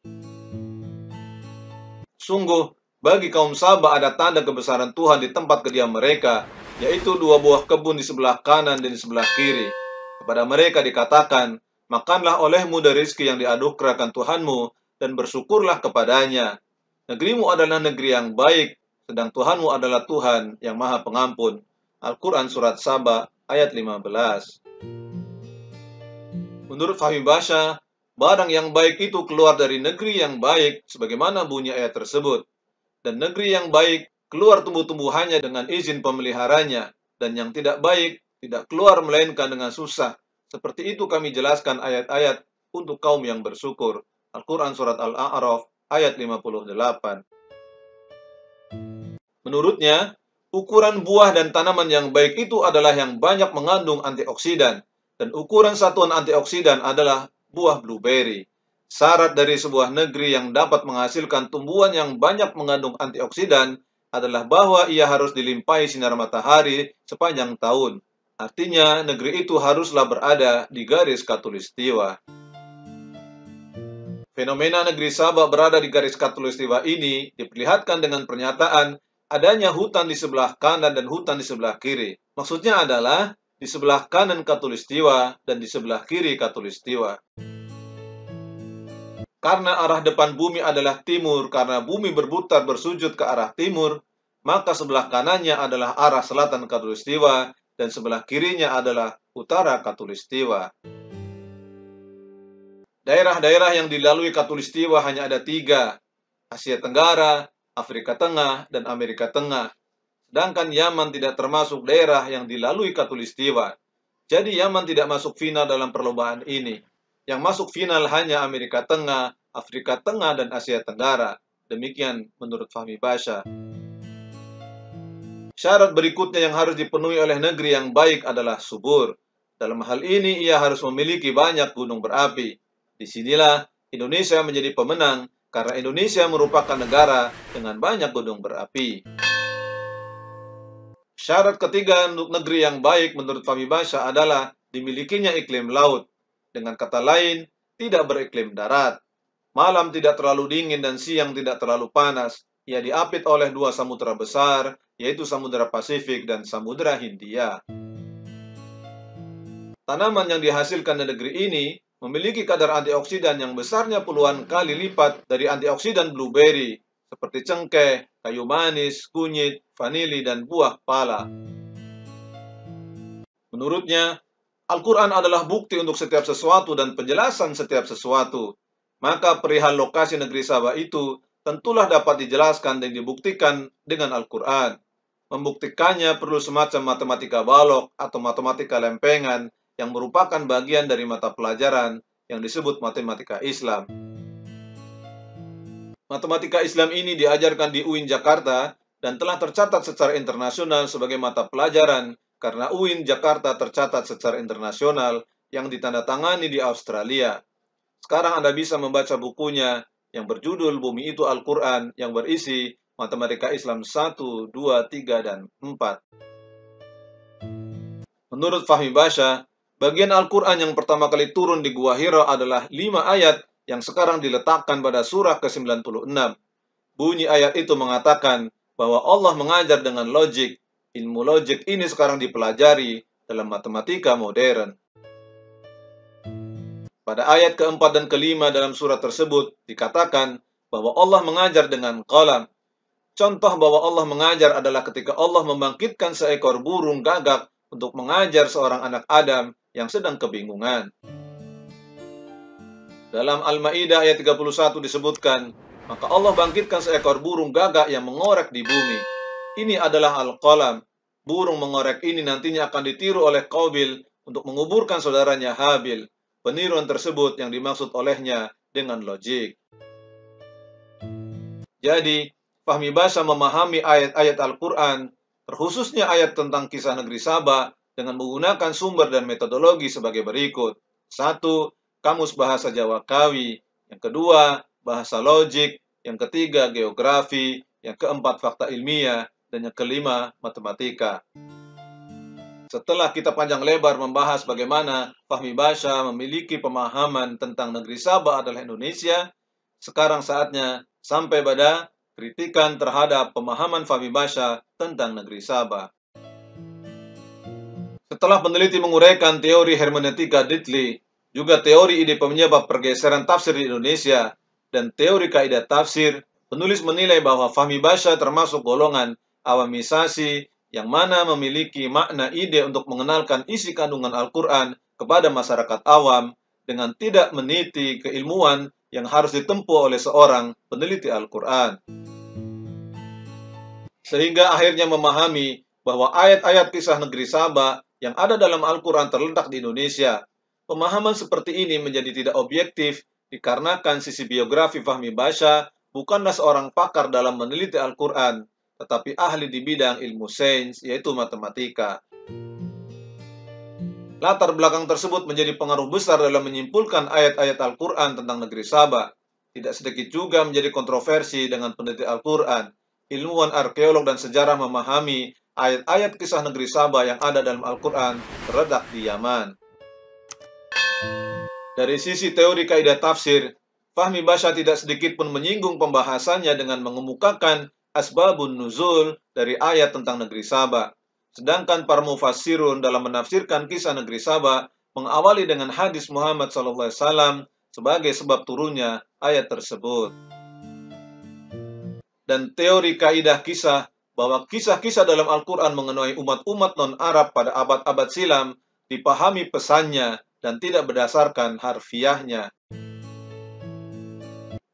Sungguh, bagi kaum Saba ada tanda kebesaran Tuhan di tempat kediam mereka, yaitu dua buah kebun di sebelah kanan dan di sebelah kiri. Kepada mereka dikatakan, Makanlah olehmu dari rezeki yang kerakan Tuhanmu, dan bersyukurlah kepadanya. Negerimu adalah negeri yang baik, sedang Tuhanmu adalah Tuhan yang maha pengampun. Al-Quran Surat Saba ayat 15 Menurut fahim Basya, barang yang baik itu keluar dari negeri yang baik, sebagaimana bunyi ayat tersebut. Dan negeri yang baik keluar tumbuh-tumbuhannya dengan izin pemeliharanya, dan yang tidak baik tidak keluar melainkan dengan susah. Seperti itu kami jelaskan ayat-ayat untuk kaum yang bersyukur. Al-Quran Surat Al-A'raf ayat 58. Menurutnya, ukuran buah dan tanaman yang baik itu adalah yang banyak mengandung antioksidan, dan ukuran satuan antioksidan adalah buah blueberry. Syarat dari sebuah negeri yang dapat menghasilkan tumbuhan yang banyak mengandung antioksidan adalah bahwa ia harus dilimpahi sinar matahari sepanjang tahun. Artinya, negeri itu haruslah berada di garis katulistiwa. Fenomena negeri Sabah berada di garis katulistiwa ini diperlihatkan dengan pernyataan adanya hutan di sebelah kanan dan hutan di sebelah kiri. Maksudnya adalah di sebelah kanan katulistiwa dan di sebelah kiri katulistiwa. Karena arah depan bumi adalah timur, karena bumi berputar bersujud ke arah timur, maka sebelah kanannya adalah arah selatan katulistiwa, dan sebelah kirinya adalah utara katulistiwa. Daerah-daerah yang dilalui katulistiwa hanya ada tiga, Asia Tenggara, Afrika Tengah, dan Amerika Tengah. Sedangkan Yaman tidak termasuk daerah yang dilalui katulistiwa. Jadi Yaman tidak masuk final dalam perlombaan ini. Yang masuk final hanya Amerika Tengah, Afrika Tengah, dan Asia Tenggara. Demikian menurut Fahmi Basha. Syarat berikutnya yang harus dipenuhi oleh negeri yang baik adalah subur. Dalam hal ini, ia harus memiliki banyak gunung berapi. Disinilah Indonesia menjadi pemenang karena Indonesia merupakan negara dengan banyak gunung berapi. Syarat ketiga untuk negeri yang baik menurut Fahmi Basha adalah dimilikinya iklim laut. Dengan kata lain, tidak beriklim darat. Malam tidak terlalu dingin dan siang tidak terlalu panas. Ia diapit oleh dua samudera besar, yaitu Samudera Pasifik dan Samudera Hindia. Tanaman yang dihasilkan di negeri ini memiliki kadar antioksidan yang besarnya puluhan kali lipat dari antioksidan blueberry, seperti cengkeh, kayu manis, kunyit, vanili, dan buah pala. Menurutnya, Al-Quran adalah bukti untuk setiap sesuatu dan penjelasan setiap sesuatu. Maka perihal lokasi negeri Sabah itu tentulah dapat dijelaskan dan dibuktikan dengan Al-Quran. Membuktikannya perlu semacam matematika balok atau matematika lempengan yang merupakan bagian dari mata pelajaran yang disebut matematika Islam. Matematika Islam ini diajarkan di UIN Jakarta dan telah tercatat secara internasional sebagai mata pelajaran karena UIN Jakarta tercatat secara internasional yang ditandatangani di Australia. Sekarang Anda bisa membaca bukunya yang berjudul Bumi itu Al-Quran yang berisi Matematika Islam 1, 2, 3, dan 4. Menurut Fahmi Basha, bagian Al-Quran yang pertama kali turun di Gua Hiro adalah 5 ayat yang sekarang diletakkan pada surah ke-96. Bunyi ayat itu mengatakan bahwa Allah mengajar dengan logik Ilmu logik ini sekarang dipelajari dalam matematika modern. Pada ayat keempat dan kelima dalam surat tersebut dikatakan bahwa Allah mengajar dengan kolam. Contoh bahwa Allah mengajar adalah ketika Allah membangkitkan seekor burung gagak untuk mengajar seorang anak Adam yang sedang kebingungan. Dalam Al-Ma'idah ayat 31 disebutkan, maka Allah bangkitkan seekor burung gagak yang mengorek di bumi. Ini adalah Al-Qalam, burung mengorek ini nantinya akan ditiru oleh Qabil untuk menguburkan saudaranya Habil. Peniruan tersebut yang dimaksud olehnya dengan logik. Jadi, Fahmi Basa memahami ayat-ayat Al-Quran, terkhususnya ayat tentang kisah negeri Sabah, dengan menggunakan sumber dan metodologi sebagai berikut. Satu, kamus bahasa Jawa Kawi. Yang kedua, bahasa logik. Yang ketiga, geografi. Yang keempat, fakta ilmiah dan yang kelima matematika. Setelah kita panjang lebar membahas bagaimana Fahmi Basha memiliki pemahaman tentang negeri Sabah adalah Indonesia, sekarang saatnya sampai pada kritikan terhadap pemahaman Fahmi Basha tentang negeri Sabah. Setelah peneliti menguraikan teori hermeneutika Ditli, juga teori ide penyebab pergeseran tafsir di Indonesia, dan teori kaidah tafsir, penulis menilai bahwa Fahmi Basha termasuk golongan awamisasi yang mana memiliki makna ide untuk mengenalkan isi kandungan Al-Quran kepada masyarakat awam dengan tidak meniti keilmuan yang harus ditempuh oleh seorang peneliti Al-Quran. Sehingga akhirnya memahami bahwa ayat-ayat kisah negeri Sabah yang ada dalam Al-Quran terletak di Indonesia. Pemahaman seperti ini menjadi tidak objektif dikarenakan sisi biografi Fahmi Basya bukanlah seorang pakar dalam meneliti Al-Quran, tetapi ahli di bidang ilmu sains, yaitu matematika. Latar belakang tersebut menjadi pengaruh besar dalam menyimpulkan ayat-ayat Al-Quran tentang negeri Sabah. Tidak sedikit juga menjadi kontroversi dengan peneliti Al-Quran. Ilmuwan arkeolog dan sejarah memahami ayat-ayat kisah negeri Sabah yang ada dalam Al-Quran terletak di Yaman. Dari sisi teori kaidah tafsir, Fahmi Basha tidak sedikit pun menyinggung pembahasannya dengan mengemukakan asbabun nuzul dari ayat tentang negeri Sabah. Sedangkan para mufassirun dalam menafsirkan kisah negeri Sabah mengawali dengan hadis Muhammad SAW sebagai sebab turunnya ayat tersebut. Dan teori kaidah kisah bahwa kisah-kisah dalam Al-Quran mengenai umat-umat non-Arab pada abad-abad silam dipahami pesannya dan tidak berdasarkan harfiahnya.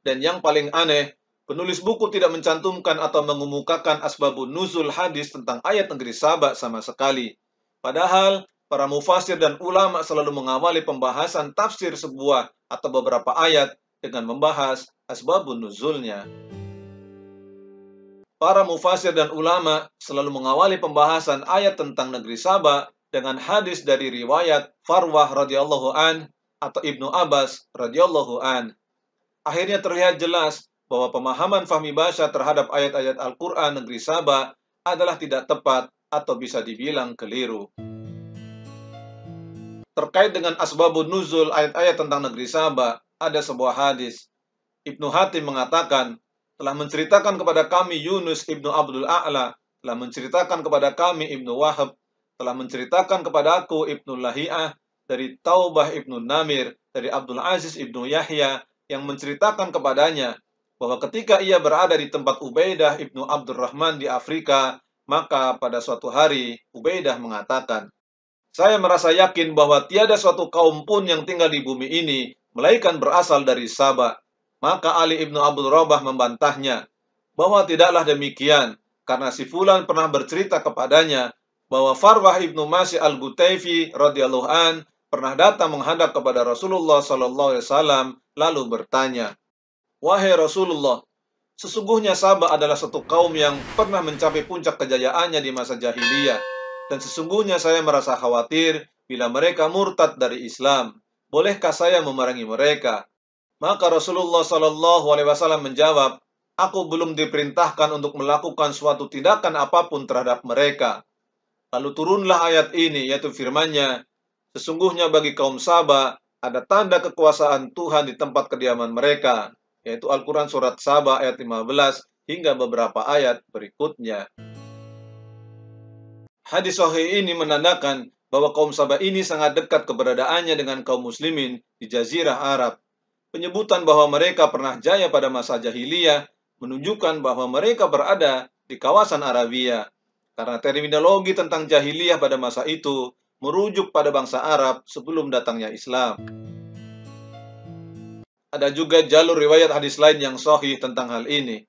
Dan yang paling aneh, Penulis buku tidak mencantumkan atau mengemukakan asbabun nuzul hadis tentang ayat negeri Sabah sama sekali. Padahal, para mufasir dan ulama selalu mengawali pembahasan tafsir sebuah atau beberapa ayat dengan membahas asbabun nuzulnya. Para mufasir dan ulama selalu mengawali pembahasan ayat tentang negeri Sabah dengan hadis dari riwayat Farwah radhiyallahu an atau Ibnu Abbas radhiyallahu an. Akhirnya terlihat jelas bahwa pemahaman Fahmi Basya terhadap ayat-ayat Al-Quran negeri Sabah adalah tidak tepat atau bisa dibilang keliru. Terkait dengan asbabun nuzul ayat-ayat tentang negeri Sabah, ada sebuah hadis. Ibnu Hatim mengatakan, telah menceritakan kepada kami Yunus Ibnu Abdul A'la, telah menceritakan kepada kami Ibnu Wahab, telah menceritakan kepada aku Ibnu Lahiyah, dari Taubah Ibnu Namir, dari Abdul Aziz Ibnu Yahya, yang menceritakan kepadanya bahwa ketika ia berada di tempat Ubaidah ibnu Abdurrahman di Afrika, maka pada suatu hari Ubaidah mengatakan, "Saya merasa yakin bahwa tiada suatu kaum pun yang tinggal di bumi ini melainkan berasal dari Sabah." Maka Ali ibnu Abdul Rabah membantahnya bahwa tidaklah demikian, karena si Fulan pernah bercerita kepadanya bahwa Farwah ibnu Masih al Butaifi radhiyallahu an pernah datang menghadap kepada Rasulullah saw lalu bertanya, Wahai Rasulullah, sesungguhnya Sabah adalah satu kaum yang pernah mencapai puncak kejayaannya di masa jahiliyah. Dan sesungguhnya saya merasa khawatir bila mereka murtad dari Islam. Bolehkah saya memerangi mereka? Maka Rasulullah Shallallahu Alaihi Wasallam menjawab, Aku belum diperintahkan untuk melakukan suatu tindakan apapun terhadap mereka. Lalu turunlah ayat ini, yaitu firman-Nya, Sesungguhnya bagi kaum Sabah ada tanda kekuasaan Tuhan di tempat kediaman mereka yaitu Al-Quran Surat Sabah ayat 15 hingga beberapa ayat berikutnya. Hadis sahih ini menandakan bahwa kaum Sabah ini sangat dekat keberadaannya dengan kaum muslimin di jazirah Arab. Penyebutan bahwa mereka pernah jaya pada masa jahiliyah menunjukkan bahwa mereka berada di kawasan Arabia. Karena terminologi tentang jahiliyah pada masa itu merujuk pada bangsa Arab sebelum datangnya Islam. Ada juga jalur riwayat hadis lain yang sahih tentang hal ini.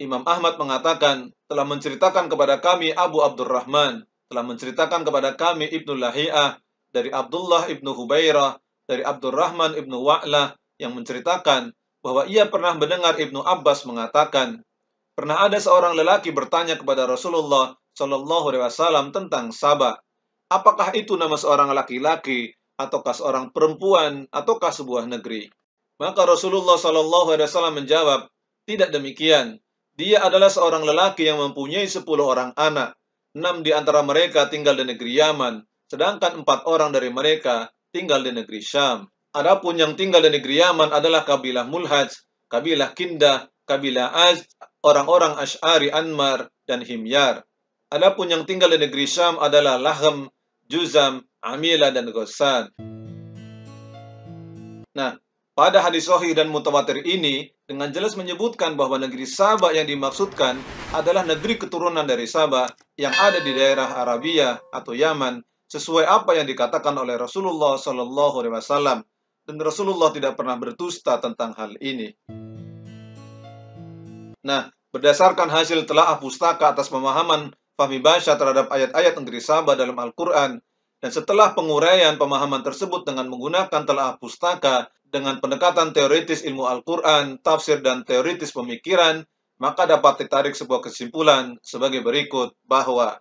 Imam Ahmad mengatakan, telah menceritakan kepada kami Abu Abdurrahman, telah menceritakan kepada kami Ibnu Lahiyah dari Abdullah Ibnu Hubairah, dari Abdurrahman Ibnu Wa'lah, yang menceritakan bahwa ia pernah mendengar Ibnu Abbas mengatakan, pernah ada seorang lelaki bertanya kepada Rasulullah Shallallahu Alaihi Wasallam tentang sabak. Apakah itu nama seorang laki-laki ataukah seorang perempuan ataukah sebuah negeri? Maka Rasulullah Shallallahu Alaihi Wasallam menjawab, tidak demikian. Dia adalah seorang lelaki yang mempunyai sepuluh orang anak. Enam di antara mereka tinggal di negeri Yaman, sedangkan empat orang dari mereka tinggal di negeri Syam. Adapun yang tinggal di negeri Yaman adalah kabilah Mulhaj, kabilah Kindah, kabilah Az, orang-orang Ash'ari Anmar, dan Himyar. Adapun yang tinggal di negeri Syam adalah Lahem, Juzam, Amila, dan Ghassan. Nah, pada hadis sahih dan mutawatir ini dengan jelas menyebutkan bahwa negeri Sabah yang dimaksudkan adalah negeri keturunan dari Sabah yang ada di daerah Arabia atau Yaman sesuai apa yang dikatakan oleh Rasulullah Shallallahu alaihi wasallam dan Rasulullah tidak pernah bertusta tentang hal ini. Nah, berdasarkan hasil telaah pustaka atas pemahaman Fahmi Basya terhadap ayat-ayat negeri Sabah dalam Al-Qur'an dan setelah penguraian pemahaman tersebut dengan menggunakan telaah pustaka dengan pendekatan teoritis ilmu Al-Quran, tafsir, dan teoritis pemikiran, maka dapat ditarik sebuah kesimpulan sebagai berikut bahwa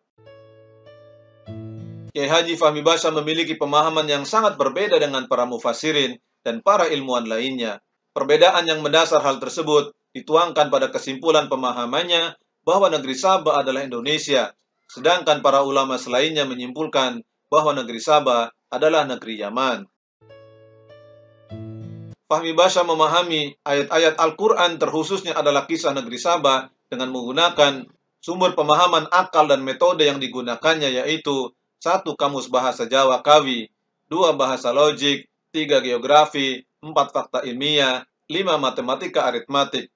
Kiai Haji Fahmi Basya memiliki pemahaman yang sangat berbeda dengan para mufasirin dan para ilmuwan lainnya. Perbedaan yang mendasar hal tersebut dituangkan pada kesimpulan pemahamannya bahwa negeri Sabah adalah Indonesia, sedangkan para ulama selainnya menyimpulkan bahwa negeri Sabah adalah negeri Yaman. Fahmi Basha memahami ayat-ayat Al-Quran terkhususnya adalah kisah negeri Sabah dengan menggunakan sumber pemahaman akal dan metode yang digunakannya yaitu satu kamus bahasa Jawa Kawi, dua bahasa logik, tiga geografi, empat fakta ilmiah, lima matematika aritmatik.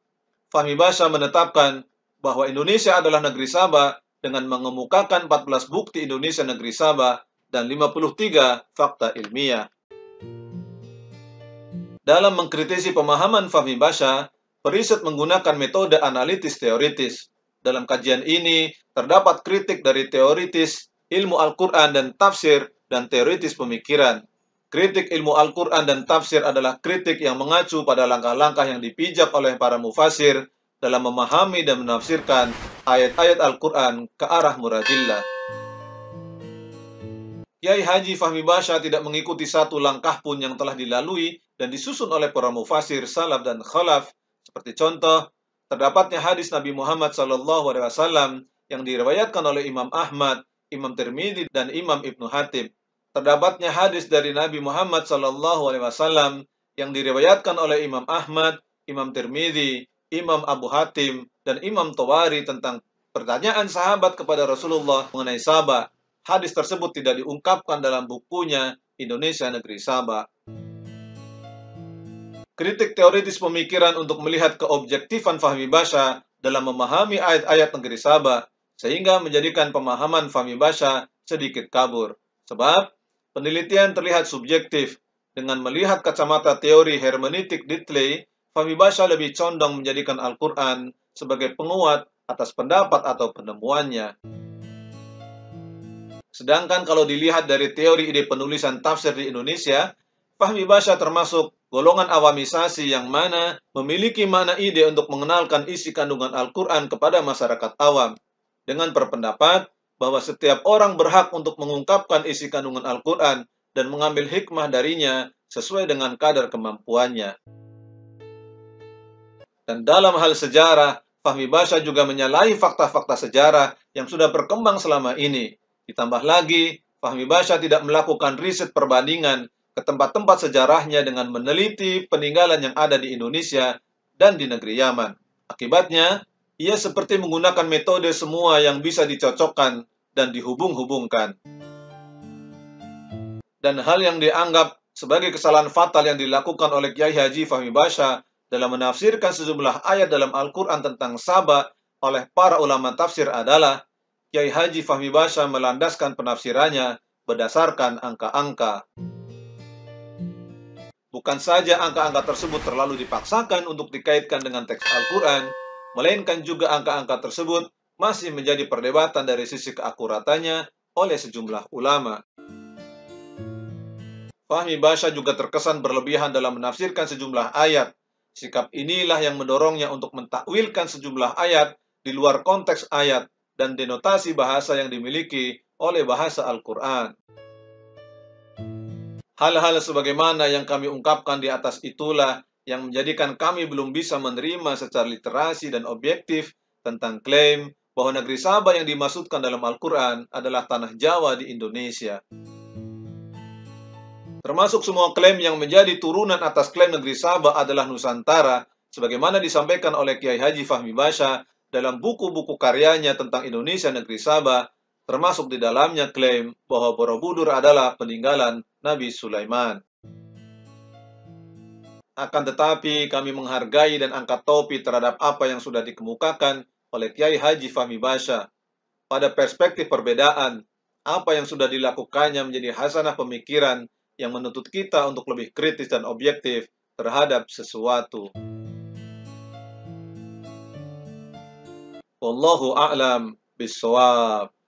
Fahmi Basha menetapkan bahwa Indonesia adalah negeri Sabah dengan mengemukakan 14 bukti Indonesia negeri Sabah dan 53 fakta ilmiah. Dalam mengkritisi pemahaman Fahmi Basha, periset menggunakan metode analitis teoritis. Dalam kajian ini, terdapat kritik dari teoritis, ilmu Al-Quran dan tafsir, dan teoritis pemikiran. Kritik ilmu Al-Quran dan tafsir adalah kritik yang mengacu pada langkah-langkah yang dipijak oleh para mufasir dalam memahami dan menafsirkan ayat-ayat Al-Quran ke arah muradillah. Kiai Haji Fahmi Basha tidak mengikuti satu langkah pun yang telah dilalui dan disusun oleh para mufasir, salaf dan khalaf. Seperti contoh, terdapatnya hadis Nabi Muhammad SAW yang diriwayatkan oleh Imam Ahmad, Imam Tirmidzi dan Imam Ibnu Hatim. Terdapatnya hadis dari Nabi Muhammad SAW yang diriwayatkan oleh Imam Ahmad, Imam Tirmidzi, Imam Abu Hatim, dan Imam Tawari tentang pertanyaan sahabat kepada Rasulullah mengenai Sabah. Hadis tersebut tidak diungkapkan dalam bukunya Indonesia Negeri Sabah kritik teoritis pemikiran untuk melihat keobjektifan fahmi basya dalam memahami ayat-ayat negeri Sabah, sehingga menjadikan pemahaman fahmi basya sedikit kabur. Sebab, penelitian terlihat subjektif. Dengan melihat kacamata teori hermeneutik Ditley, fahmi basya lebih condong menjadikan Al-Quran sebagai penguat atas pendapat atau penemuannya. Sedangkan kalau dilihat dari teori ide penulisan tafsir di Indonesia, Fahmi Basya termasuk golongan awamisasi yang mana memiliki mana ide untuk mengenalkan isi kandungan Al-Quran kepada masyarakat awam, dengan berpendapat bahwa setiap orang berhak untuk mengungkapkan isi kandungan Al-Quran dan mengambil hikmah darinya sesuai dengan kadar kemampuannya. Dan dalam hal sejarah, Fahmi Basya juga menyalahi fakta-fakta sejarah yang sudah berkembang selama ini. Ditambah lagi, Fahmi Basya tidak melakukan riset perbandingan ke tempat-tempat sejarahnya dengan meneliti peninggalan yang ada di Indonesia dan di negeri Yaman. Akibatnya, ia seperti menggunakan metode semua yang bisa dicocokkan dan dihubung-hubungkan. Dan hal yang dianggap sebagai kesalahan fatal yang dilakukan oleh Kiai Haji Fahmi Basha dalam menafsirkan sejumlah ayat dalam Al-Quran tentang Sabah oleh para ulama tafsir adalah Kiai Haji Fahmi Basha melandaskan penafsirannya berdasarkan angka-angka. Bukan saja angka-angka tersebut terlalu dipaksakan untuk dikaitkan dengan teks Al-Quran, melainkan juga angka-angka tersebut masih menjadi perdebatan dari sisi keakuratannya oleh sejumlah ulama. Fahmi Basha juga terkesan berlebihan dalam menafsirkan sejumlah ayat. Sikap inilah yang mendorongnya untuk mentakwilkan sejumlah ayat di luar konteks ayat dan denotasi bahasa yang dimiliki oleh bahasa Al-Quran. Hal-hal sebagaimana yang kami ungkapkan di atas itulah yang menjadikan kami belum bisa menerima secara literasi dan objektif tentang klaim bahwa negeri Sabah yang dimaksudkan dalam Al-Quran adalah tanah Jawa di Indonesia. Termasuk semua klaim yang menjadi turunan atas klaim negeri Sabah adalah Nusantara, sebagaimana disampaikan oleh Kiai Haji Fahmi Basha dalam buku-buku karyanya tentang Indonesia negeri Sabah, termasuk di dalamnya klaim bahwa Borobudur adalah peninggalan Nabi Sulaiman. Akan tetapi kami menghargai dan angkat topi terhadap apa yang sudah dikemukakan oleh Kiai Haji Fahmi Basya. Pada perspektif perbedaan, apa yang sudah dilakukannya menjadi hasanah pemikiran yang menuntut kita untuk lebih kritis dan objektif terhadap sesuatu. Wallahu a'lam bisawab.